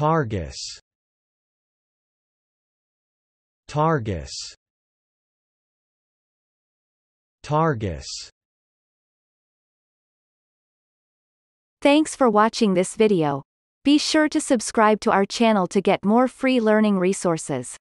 Targus Targus Targus Thanks for watching this video. Be sure to subscribe to our channel to get more free learning resources.